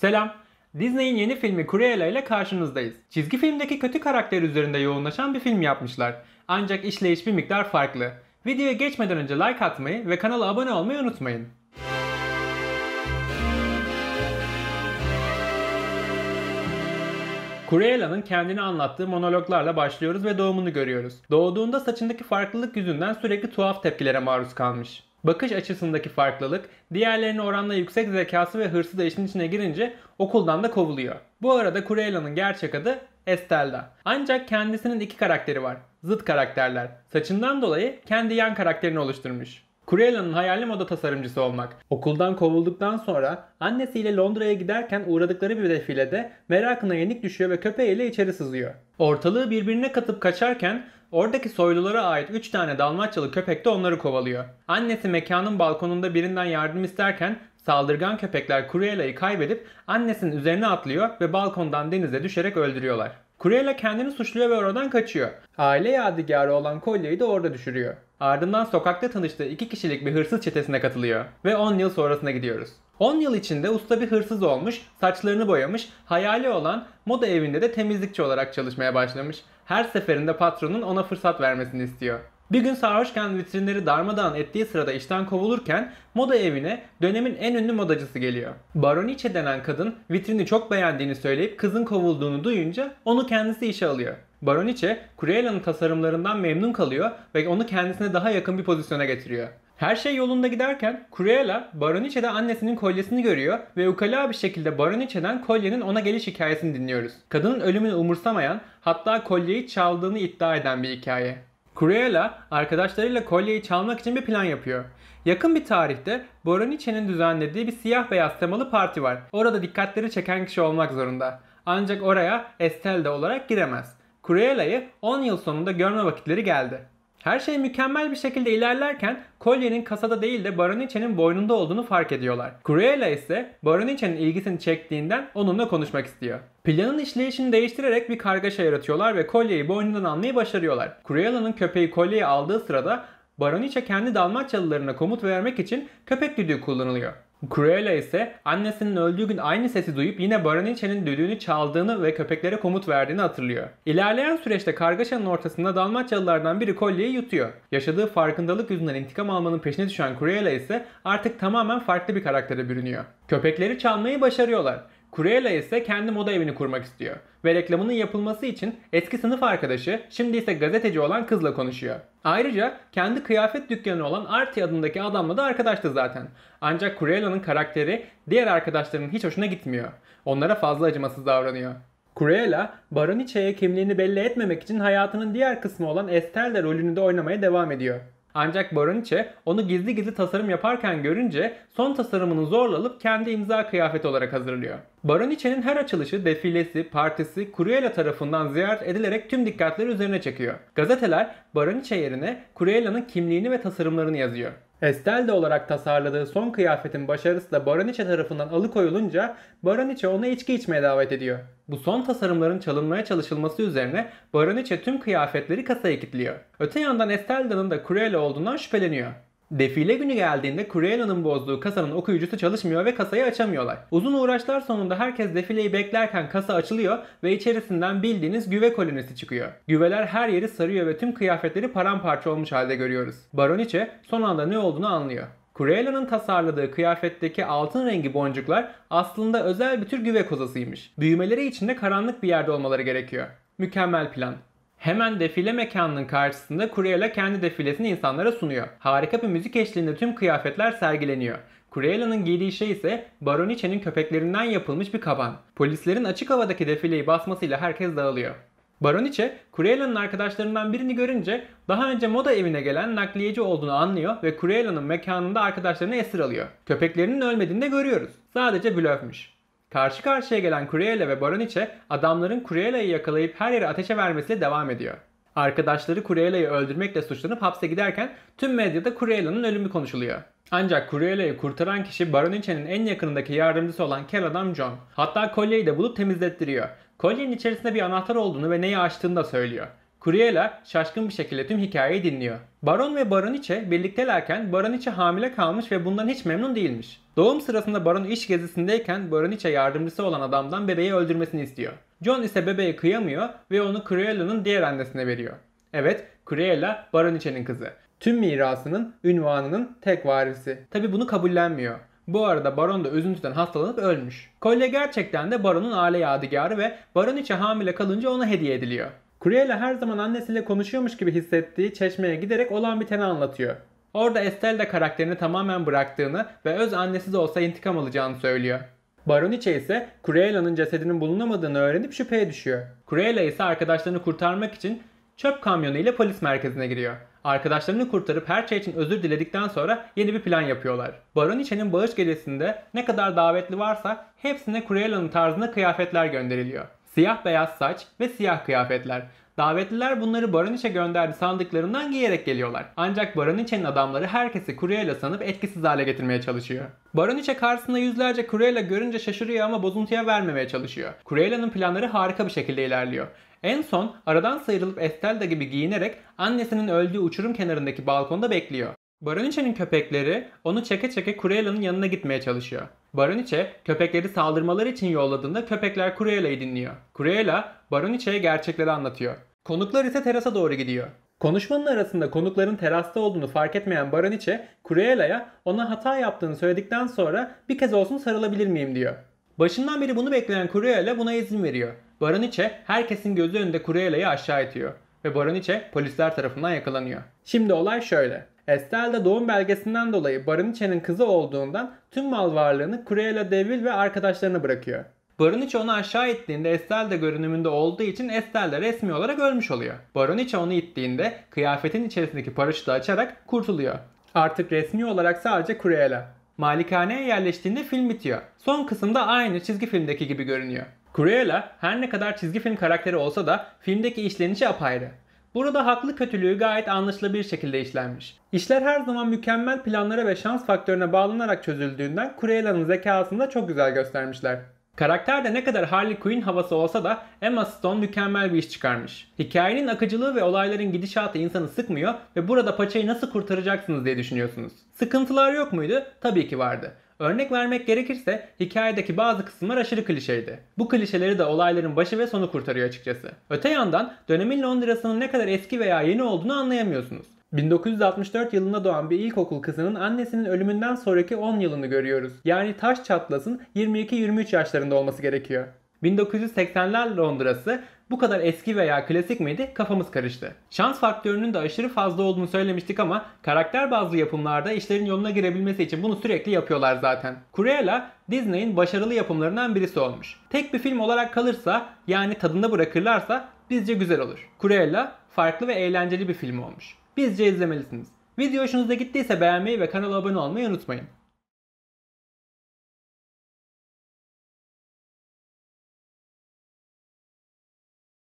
Selam. Disney'in yeni filmi Cruella ile karşınızdayız. Çizgi filmdeki kötü karakter üzerinde yoğunlaşan bir film yapmışlar. Ancak işleyiş bir miktar farklı. Videoya geçmeden önce like atmayı ve kanala abone olmayı unutmayın. Cruella'nın kendini anlattığı monologlarla başlıyoruz ve doğumunu görüyoruz. Doğduğunda saçındaki farklılık yüzünden sürekli tuhaf tepkilere maruz kalmış. Bakış açısındaki farklılık diğerlerine oranla yüksek zekası ve hırsı da işin içine girince okuldan da kovuluyor. Bu arada Kurela'nın gerçek adı Estelda. Ancak kendisinin iki karakteri var. Zıt karakterler. Saçından dolayı kendi yan karakterini oluşturmuş. Cruella'nın hayali moda tasarımcısı olmak. Okuldan kovulduktan sonra annesiyle Londra'ya giderken uğradıkları bir defilede merakına yenik düşüyor ve köpeğiyle içeri sızıyor. Ortalığı birbirine katıp kaçarken Oradaki soylulara ait 3 tane Dalmaçyalı köpek de onları kovalıyor. Annesi mekanın balkonunda birinden yardım isterken saldırgan köpekler Cruella'yı kaybedip annesinin üzerine atlıyor ve balkondan denize düşerek öldürüyorlar. Cruella kendini suçluyor ve oradan kaçıyor. Aile yadigarı olan kolyeyi de orada düşürüyor. Ardından sokakta tanıştığı iki kişilik bir hırsız çetesine katılıyor ve 10 yıl sonrasına gidiyoruz. 10 yıl içinde usta bir hırsız olmuş, saçlarını boyamış, hayali olan moda evinde de temizlikçi olarak çalışmaya başlamış. Her seferinde patronun ona fırsat vermesini istiyor. Bir gün sarhoşken vitrinleri darmadağın ettiği sırada işten kovulurken moda evine dönemin en ünlü modacısı geliyor. Baroniçe denen kadın vitrini çok beğendiğini söyleyip kızın kovulduğunu duyunca onu kendisi işe alıyor. Baroniçe Cruella'nın tasarımlarından memnun kalıyor ve onu kendisine daha yakın bir pozisyona getiriyor. Her şey yolunda giderken Cruella Baroniçe'de annesinin kolyesini görüyor ve ukala bir şekilde Baroniçe'den kolyenin ona geliş hikayesini dinliyoruz. Kadının ölümünü umursamayan hatta kolyeyi çaldığını iddia eden bir hikaye. Cruella arkadaşlarıyla kolyeyi çalmak için bir plan yapıyor. Yakın bir tarihte Boronice'nin düzenlediği bir siyah beyaz temalı parti var. Orada dikkatleri çeken kişi olmak zorunda. Ancak oraya Estelle de olarak giremez. Cruella'yı 10 yıl sonunda görme vakitleri geldi. Her şey mükemmel bir şekilde ilerlerken kolyenin kasada değil de Baronice'nin boynunda olduğunu fark ediyorlar. Cruella ise Baronice'nin ilgisini çektiğinden onunla konuşmak istiyor. Planın işleyişini değiştirerek bir kargaşa yaratıyorlar ve kolyeyi boynundan almayı başarıyorlar. Cruella'nın köpeği kolyeyi aldığı sırada Baronice kendi Dalmaçyalılarına komut vermek için köpek düdüğü kullanılıyor. Cruella ise annesinin öldüğü gün aynı sesi duyup yine Baronice'nin düdüğünü çaldığını ve köpeklere komut verdiğini hatırlıyor. İlerleyen süreçte kargaşanın ortasında Dalmaçyalılardan biri kolyeyi yutuyor. Yaşadığı farkındalık yüzünden intikam almanın peşine düşen Cruella ise artık tamamen farklı bir karaktere bürünüyor. Köpekleri çalmayı başarıyorlar. Cruella ise kendi moda evini kurmak istiyor ve reklamının yapılması için eski sınıf arkadaşı, şimdi ise gazeteci olan kızla konuşuyor. Ayrıca kendi kıyafet dükkanı olan Artie adındaki adamla da arkadaştı zaten. Ancak Cruella'nın karakteri diğer arkadaşlarının hiç hoşuna gitmiyor. Onlara fazla acımasız davranıyor. Cruella, Baroniçe'ye kimliğini belli etmemek için hayatının diğer kısmı olan Estelle rolünü de oynamaya devam ediyor. Ancak Baroniçe onu gizli gizli tasarım yaparken görünce son tasarımını zorlalıp kendi imza kıyafeti olarak hazırlıyor. Baroniçe'nin her açılışı, defilesi, partisi Cruella tarafından ziyaret edilerek tüm dikkatleri üzerine çekiyor. Gazeteler Baroniçe yerine Cruella'nın kimliğini ve tasarımlarını yazıyor. Estelle olarak tasarladığı son kıyafetin başarısı da Baroniçe tarafından alıkoyulunca Baroniçe onu içki içmeye davet ediyor. Bu son tasarımların çalınmaya çalışılması üzerine Baroniçe tüm kıyafetleri kasaya kilitliyor. Öte yandan Estelle'nin de Cruella olduğundan şüpheleniyor. Defile günü geldiğinde Kurena'nın bozduğu kasanın okuyucusu çalışmıyor ve kasayı açamıyorlar. Uzun uğraşlar sonunda herkes defileyi beklerken kasa açılıyor ve içerisinden bildiğiniz güve kolonisi çıkıyor. Güveler her yeri sarıyor ve tüm kıyafetleri paramparça olmuş halde görüyoruz. Baroniçe son anda ne olduğunu anlıyor. Kurela'nın tasarladığı kıyafetteki altın rengi boncuklar aslında özel bir tür güve kozasıymış. Büyümeleri için de karanlık bir yerde olmaları gerekiyor. Mükemmel plan. Hemen defile mekanının karşısında Cruella kendi defilesini insanlara sunuyor. Harika bir müzik eşliğinde tüm kıyafetler sergileniyor. Cruella'nın giydiği şey ise Baroniçe'nin köpeklerinden yapılmış bir kaban. Polislerin açık havadaki defileyi basmasıyla herkes dağılıyor. Baroniçe, Cruella'nın arkadaşlarından birini görünce daha önce moda evine gelen nakliyeci olduğunu anlıyor ve Cruella'nın mekanında arkadaşlarını esir alıyor. Köpeklerinin ölmediğini de görüyoruz. Sadece blöfmüş. Karşı karşıya gelen Cruella ve Baronice adamların Cruella'yı yakalayıp her yere ateşe vermesiyle devam ediyor. Arkadaşları Cruella'yı öldürmekle suçlanıp hapse giderken tüm medyada Cruella'nın ölümü konuşuluyor. Ancak Cruella'yı kurtaran kişi Baronice'nin en yakınındaki yardımcısı olan kel adam John. Hatta kolyeyi de bulup temizlettiriyor. Kolyenin içerisinde bir anahtar olduğunu ve neyi açtığını da söylüyor. Cruella şaşkın bir şekilde tüm hikayeyi dinliyor. Baron ve Baroniçe birliktelerken Baroniçe hamile kalmış ve bundan hiç memnun değilmiş. Doğum sırasında Baron iş gezisindeyken Baroniçe yardımcısı olan adamdan bebeği öldürmesini istiyor. John ise bebeği kıyamıyor ve onu Cruella'nın diğer annesine veriyor. Evet, Cruella Baroniçe'nin kızı. Tüm mirasının, ünvanının tek varisi. Tabi bunu kabullenmiyor. Bu arada Baron da üzüntüden hastalanıp ölmüş. Kolye gerçekten de Baron'un aile yadigarı ve Baroniçe hamile kalınca ona hediye ediliyor. Cruella her zaman annesiyle konuşuyormuş gibi hissettiği çeşmeye giderek olan biteni anlatıyor. Orada Estelle de karakterini tamamen bıraktığını ve öz annesiz olsa intikam alacağını söylüyor. Baronice ise Cruella'nın cesedinin bulunamadığını öğrenip şüpheye düşüyor. Cruella ise arkadaşlarını kurtarmak için çöp kamyonu ile polis merkezine giriyor. Arkadaşlarını kurtarıp her şey için özür diledikten sonra yeni bir plan yapıyorlar. Baronice'nin bağış gecesinde ne kadar davetli varsa hepsine Cruella'nın tarzında kıyafetler gönderiliyor siyah beyaz saç ve siyah kıyafetler. Davetliler bunları Baroniç'e gönderdi sandıklarından giyerek geliyorlar. Ancak Baroniç'in adamları herkesi Cruella sanıp etkisiz hale getirmeye çalışıyor. Baroniç'e karşısında yüzlerce Cruella görünce şaşırıyor ama bozuntuya vermemeye çalışıyor. Cruella'nın planları harika bir şekilde ilerliyor. En son aradan sıyrılıp Estelda gibi giyinerek annesinin öldüğü uçurum kenarındaki balkonda bekliyor. Baroniçe'nin köpekleri onu çeke çeke Cruella'nın yanına gitmeye çalışıyor. Baroniçe köpekleri saldırmaları için yolladığında köpekler Cruella'yı dinliyor. Cruella Baroniçe'ye gerçekleri anlatıyor. Konuklar ise terasa doğru gidiyor. Konuşmanın arasında konukların terasta olduğunu fark etmeyen Baroniçe, Cruella'ya ona hata yaptığını söyledikten sonra bir kez olsun sarılabilir miyim diyor. Başından beri bunu bekleyen Cruella buna izin veriyor. Baroniçe herkesin gözü önünde Cruella'yı aşağı itiyor ve Baroniçe polisler tarafından yakalanıyor. Şimdi olay şöyle. Estelle de doğum belgesinden dolayı Baroniçe'nin kızı olduğundan tüm mal varlığını Cruella Devil ve arkadaşlarını bırakıyor. Baroniçe onu aşağı ittiğinde Estelle de görünümünde olduğu için Estelle de resmi olarak ölmüş oluyor. Baroniçe onu ittiğinde kıyafetin içerisindeki paraşütü açarak kurtuluyor. Artık resmi olarak sadece Cruella. Malikaneye yerleştiğinde film bitiyor. Son kısımda aynı çizgi filmdeki gibi görünüyor. Cruella her ne kadar çizgi film karakteri olsa da filmdeki işlenişi apayrı. Burada haklı kötülüğü gayet anlaşılabilir şekilde işlenmiş. İşler her zaman mükemmel planlara ve şans faktörüne bağlanarak çözüldüğünden Cruella'nın zekasını da çok güzel göstermişler. Karakterde ne kadar Harley Quinn havası olsa da Emma Stone mükemmel bir iş çıkarmış. Hikayenin akıcılığı ve olayların gidişatı insanı sıkmıyor ve burada paçayı nasıl kurtaracaksınız diye düşünüyorsunuz. Sıkıntılar yok muydu? Tabii ki vardı. Örnek vermek gerekirse hikayedeki bazı kısımlar aşırı klişeydi. Bu klişeleri de olayların başı ve sonu kurtarıyor açıkçası. Öte yandan dönemin Londra'sının ne kadar eski veya yeni olduğunu anlayamıyorsunuz. 1964 yılında doğan bir ilkokul kızının annesinin ölümünden sonraki 10 yılını görüyoruz. Yani taş çatlasın 22-23 yaşlarında olması gerekiyor. 1980'ler Londra'sı bu kadar eski veya klasik miydi kafamız karıştı. Şans faktörünün de aşırı fazla olduğunu söylemiştik ama karakter bazlı yapımlarda işlerin yoluna girebilmesi için bunu sürekli yapıyorlar zaten. Cruella Disney'in başarılı yapımlarından birisi olmuş. Tek bir film olarak kalırsa yani tadında bırakırlarsa bizce güzel olur. Cruella farklı ve eğlenceli bir film olmuş. Bizce izlemelisiniz. Video hoşunuza gittiyse beğenmeyi ve kanala abone olmayı unutmayın.